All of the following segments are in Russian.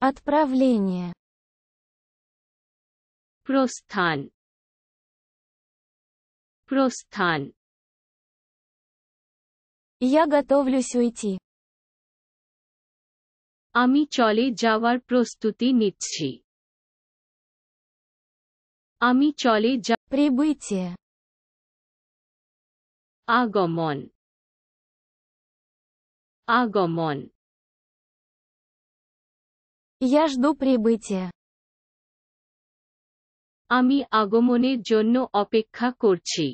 Отправление. Простан. Простан. Я готовлюсь уйти. Ами чоле джавар простути নিচ্ছি Ами чоле যা Прибытие. Агомон. Агомон. Я жду прибытия. আমি আগমনের জন্য অপেক্ষা করছি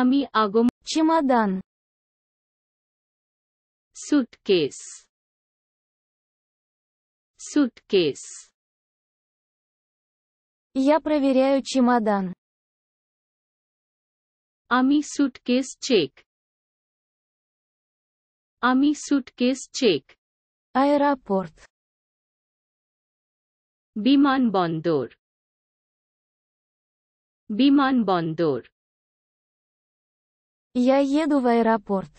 আমি আগম চিমাদান সুটকেস সুটকেস Я проверяю чемодан. আমি সুটকেস চেক আমি সুটকেস চেক аэропорт বিমানবন্দর বিমানবন্দর Я еду в аэропорт.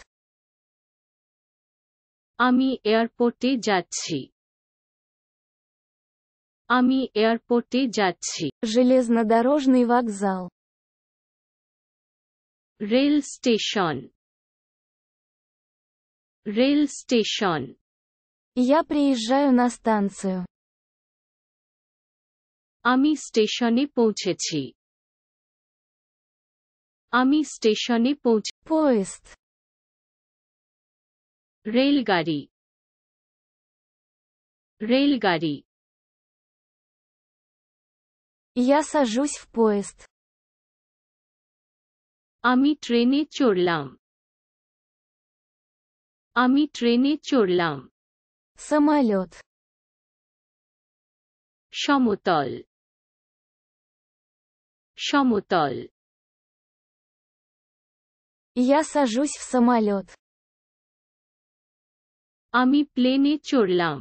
আমি এয়ারপোর্টে যাচ্ছি আমি এয়ারপোর্টে যাচ্ছি железнодорожный вокзал রেল স্টেশন রেল স্টেশন я приезжаю на станцию. আমি স্টেশনে পৌঁছেছি আমি স্টেশনে পৌঁছ Поезд. রেলগাড়ি রেলগাড়ি Я сажусь в поезд. আমি ট্রেনে চড়লাম আমি ট্রেনে চড়লাম самолет شمطال شمطال Я сажусь в самолет. আমি প্লেনে চড়লাম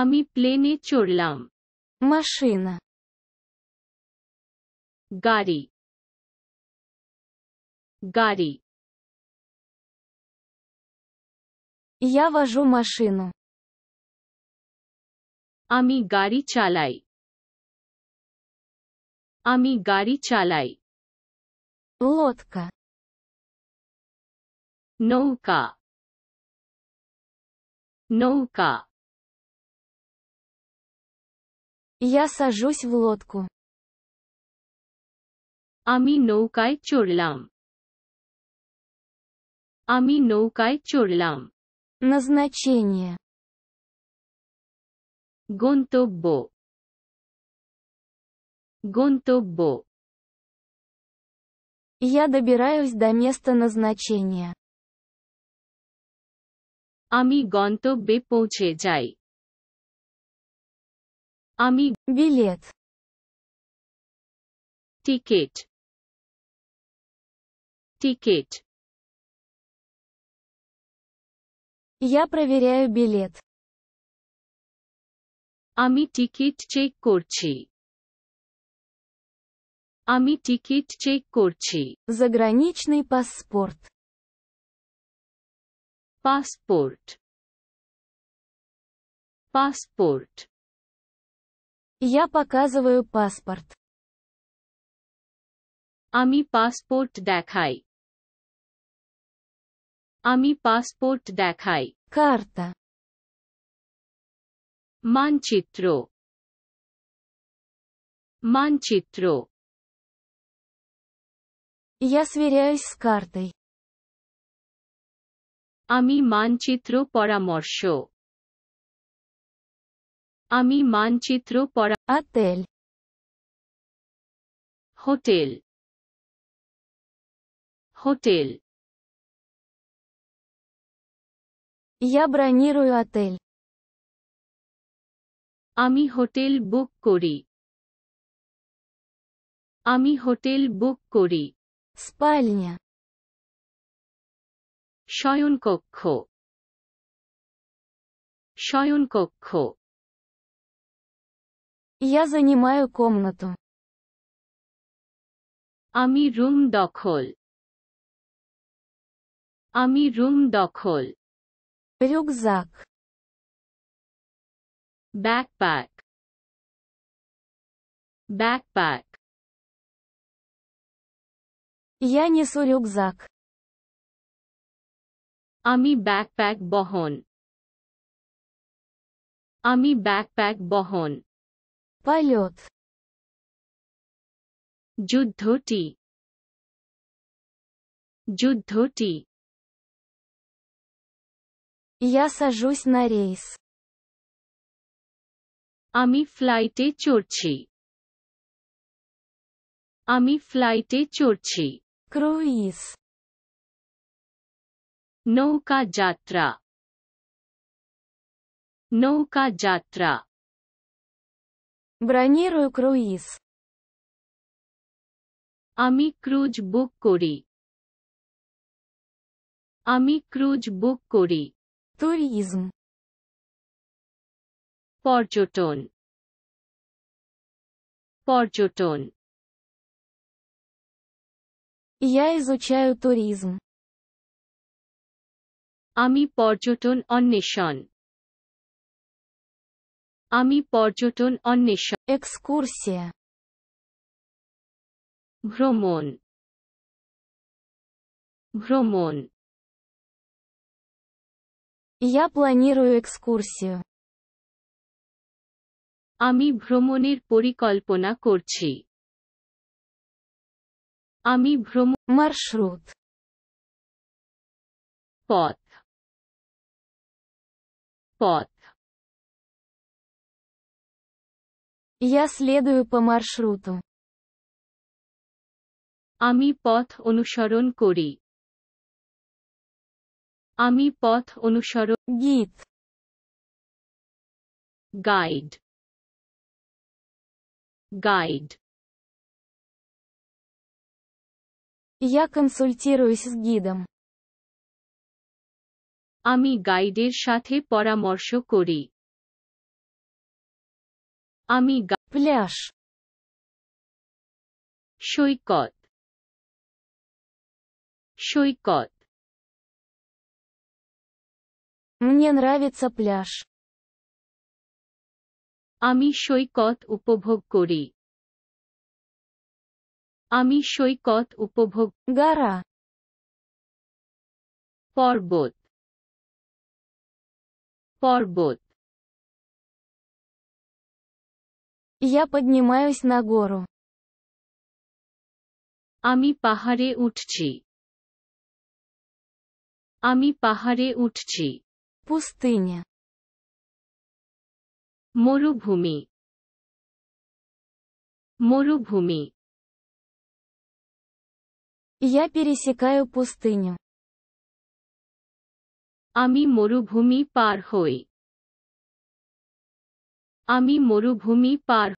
আমি প্লেনে চড়লাম Машина. গাড়ি গাড়ি Я вожу машину. আমি গাড়ি চালাই আমি গাড়ি চালাই Лодка. নৌকা নৌকা Я сажусь в лодку. আমি নৌকায় চড়লাম আমি নৌকায় চড়লাম Назначение. Гонтобо. Гонтобо. Я добираюсь до места назначения. Ами গন্তব্যে পৌঁছে যাই আমি билет Тикет. Тикет. Я проверяю билет. আমি টিকিট চেক করছি আমি টিকিট চেক করছি Заграничный паспорт. Паспорт. Паспорт. Я показываю паспорт. আমি паспорт দেখাই আমি পাসপোর্ট দেখাই карта मानचित्रो मानचित्रो я сверяюсь с картой আমি মানচিত্র পরামর্শ আমি মানচিত্র পরা হোটেল হোটেল Я бронирую отель. আমি হোটেল বুক করি আমি হোটেল বুক করি স্পালня শয়নকক্ষ শয়নকক্ষ Я занимаю комнату. আমি রুম দখল আমি রুম দখল Rugzak backpack backpack Я несу рюкзак. আমি ব্যাকপ্যাক বহন আমি ব্যাকপ্যাক বহন полет যুদ্ধটি যুদ্ধটি Я сажусь на рейс. Ами флайте чурчи. Ами флайте чурчи. Круиз. Наука джатра. Наука джатра. бронирую круиз Ами круж бук করি Ами круж бук করি Туризм. পর্যটন পর্যটন Я изучаю туризм. আমি পর্যটন অন্বেষণ আমি পর্যটন অন্বেষণ এক্সকুরসিয়া ভ্রমণ ভ্রমণ Я планирую экскурсию. আমি Бромонир পরিকল্পনা করছি আমি Бром. маршрут পথ পথ Я следую по маршруту. আমি পথ অনুসরণ করি আমি পথ অনুসরণ গীত গাইড গাইড Я консультируюсь с আমি গাইডের সাথে পরামর্শ করি আমি প্ল্যাশ সৈকত সৈকত Мне нравится пляж. আমি সৈকত উপভোগ করি আমি সৈকত উপভোগ গড়া পর্বত পর্বত Я поднимаюсь на гору. আমি পাহাড়ে উঠছি আমি পাহাড়ে উঠছি Пустыня. মরুভূমি মরুভূমি Я пересекаю пустыню. আমি মরুভূমি পার হই আমি মরুভূমি পার